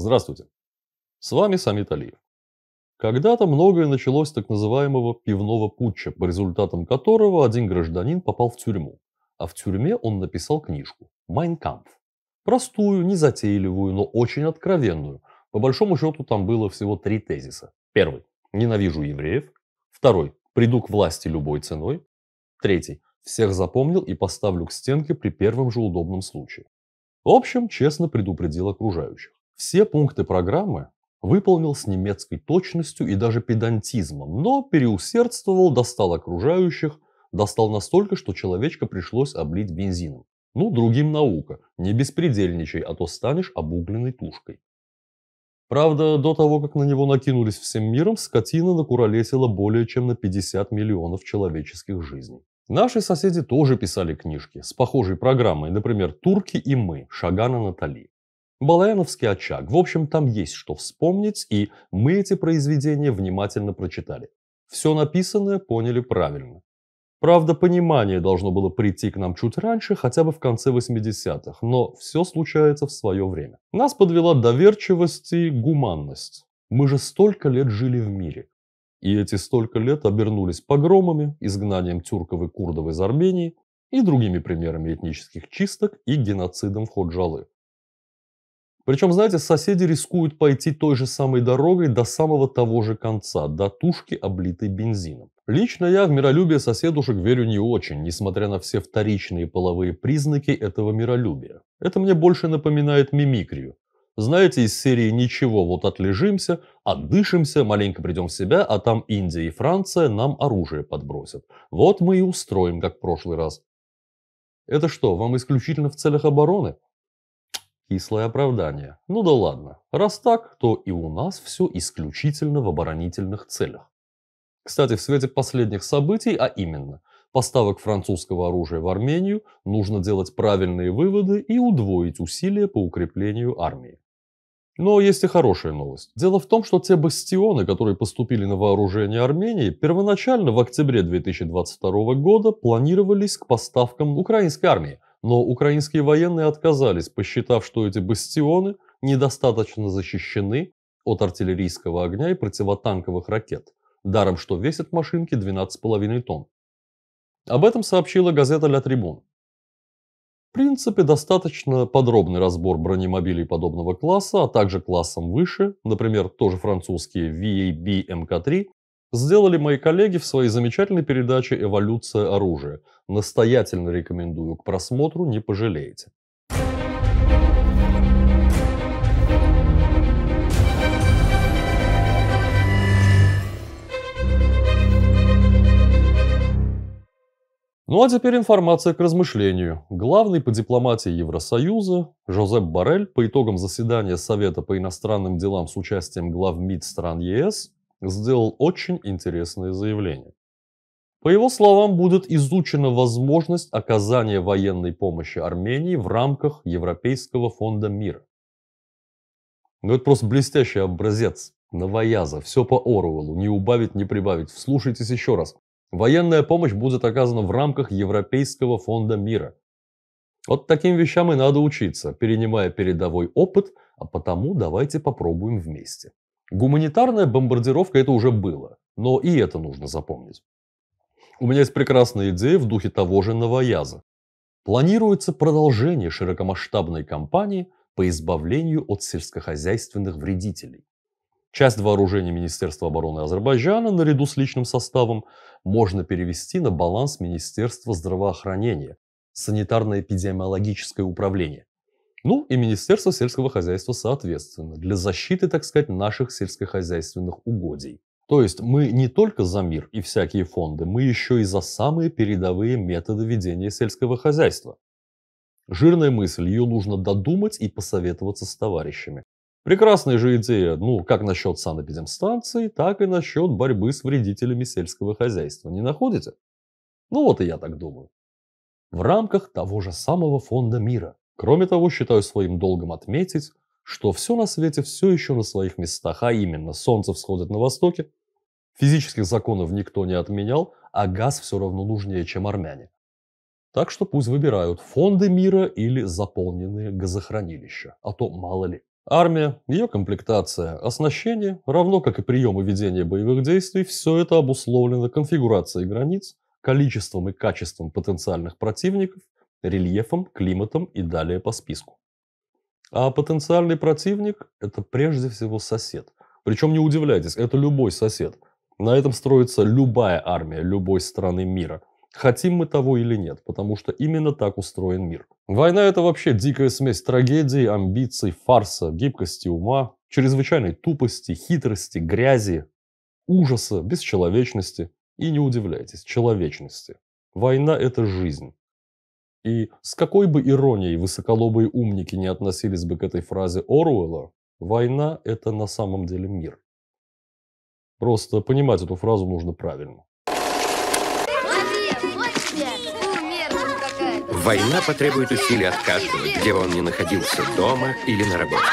Здравствуйте! С вами Самит Алиев. Когда-то многое началось с так называемого пивного путча, по результатам которого один гражданин попал в тюрьму. А в тюрьме он написал книжку «Майнкампф». Простую, незатейливую, но очень откровенную. По большому счету там было всего три тезиса. Первый – ненавижу евреев. Второй – приду к власти любой ценой. Третий – всех запомнил и поставлю к стенке при первом же удобном случае. В общем, честно предупредил окружающих. Все пункты программы выполнил с немецкой точностью и даже педантизмом, но переусердствовал, достал окружающих, достал настолько, что человечка пришлось облить бензином. Ну, другим наука, не беспредельничай, а то станешь обугленной тушкой. Правда, до того, как на него накинулись всем миром, скотина накуролесила более чем на 50 миллионов человеческих жизней. Наши соседи тоже писали книжки с похожей программой, например, «Турки и мы» Шагана Натали. Балаяновский очаг. В общем, там есть что вспомнить, и мы эти произведения внимательно прочитали. Все написанное поняли правильно. Правда, понимание должно было прийти к нам чуть раньше, хотя бы в конце 80-х, но все случается в свое время. Нас подвела доверчивость и гуманность. Мы же столько лет жили в мире. И эти столько лет обернулись погромами, изгнанием тюрков и курдов из Армении и другими примерами этнических чисток и геноцидом в Ходжалы. Причем, знаете, соседи рискуют пойти той же самой дорогой до самого того же конца, до тушки, облитой бензином. Лично я в миролюбие соседушек верю не очень, несмотря на все вторичные половые признаки этого миролюбия. Это мне больше напоминает мимикрию. Знаете, из серии «Ничего, вот отлежимся», «Отдышимся», «Маленько придем в себя», а там Индия и Франция нам оружие подбросят. Вот мы и устроим, как в прошлый раз. Это что, вам исключительно в целях обороны? Кислое оправдание. Ну да ладно, раз так, то и у нас все исключительно в оборонительных целях. Кстати, в свете последних событий, а именно поставок французского оружия в Армению, нужно делать правильные выводы и удвоить усилия по укреплению армии. Но есть и хорошая новость. Дело в том, что те бастионы, которые поступили на вооружение Армении, первоначально в октябре 2022 года планировались к поставкам украинской армии – но украинские военные отказались, посчитав, что эти бастионы недостаточно защищены от артиллерийского огня и противотанковых ракет, даром что весят машинки 12,5 тонн. Об этом сообщила газета «Ля Трибун». В принципе, достаточно подробный разбор бронемобилей подобного класса, а также классом выше, например, тоже французские VAB МК-3, сделали мои коллеги в своей замечательной передаче «Эволюция оружия». Настоятельно рекомендую к просмотру, не пожалеете. Ну а теперь информация к размышлению. Главный по дипломатии Евросоюза Жозеп Барель по итогам заседания Совета по иностранным делам с участием глав МИД стран ЕС сделал очень интересное заявление. По его словам, будет изучена возможность оказания военной помощи Армении в рамках Европейского фонда мира. Ну это просто блестящий образец, новояза, все по Оруэллу, не убавить, не прибавить. Вслушайтесь еще раз. Военная помощь будет оказана в рамках Европейского фонда мира. Вот таким вещам и надо учиться, перенимая передовой опыт, а потому давайте попробуем вместе. Гуманитарная бомбардировка это уже было, но и это нужно запомнить. У меня есть прекрасная идея в духе того же новояза. Планируется продолжение широкомасштабной кампании по избавлению от сельскохозяйственных вредителей. Часть вооружений Министерства обороны Азербайджана наряду с личным составом можно перевести на баланс Министерства здравоохранения, санитарно-эпидемиологическое управление, ну и Министерство сельского хозяйства соответственно, для защиты, так сказать, наших сельскохозяйственных угодий. То есть мы не только за мир и всякие фонды, мы еще и за самые передовые методы ведения сельского хозяйства. Жирная мысль, ее нужно додумать и посоветоваться с товарищами. Прекрасная же идея, ну, как насчет санэпидемстанции, так и насчет борьбы с вредителями сельского хозяйства. Не находите? Ну вот и я так думаю. В рамках того же самого фонда мира Кроме того, считаю своим долгом отметить, что все на свете все еще на своих местах, а именно солнце всходит на востоке, физических законов никто не отменял, а газ все равно нужнее, чем армяне. Так что пусть выбирают фонды мира или заполненные газохранилища, а то мало ли. Армия, ее комплектация, оснащение, равно как и приемы ведения боевых действий, все это обусловлено конфигурацией границ, количеством и качеством потенциальных противников – рельефом, климатом и далее по списку. А потенциальный противник – это прежде всего сосед. Причем не удивляйтесь, это любой сосед. На этом строится любая армия любой страны мира. Хотим мы того или нет, потому что именно так устроен мир. Война – это вообще дикая смесь трагедии, амбиций, фарса, гибкости ума, чрезвычайной тупости, хитрости, грязи, ужаса, бесчеловечности. И не удивляйтесь, человечности. Война – это жизнь. И с какой бы иронией высоколобые умники не относились бы к этой фразе Оруэлла, война – это на самом деле мир. Просто понимать эту фразу нужно правильно. Война потребует усилий от каждого, где бы он ни находился, дома или на работе.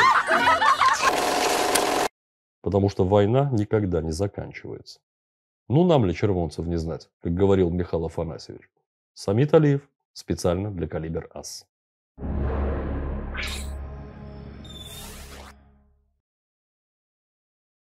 Потому что война никогда не заканчивается. Ну, нам ли, червонцев, не знать, как говорил Михаил Афанасьевич. Самит Алиев, специально для калибр АС.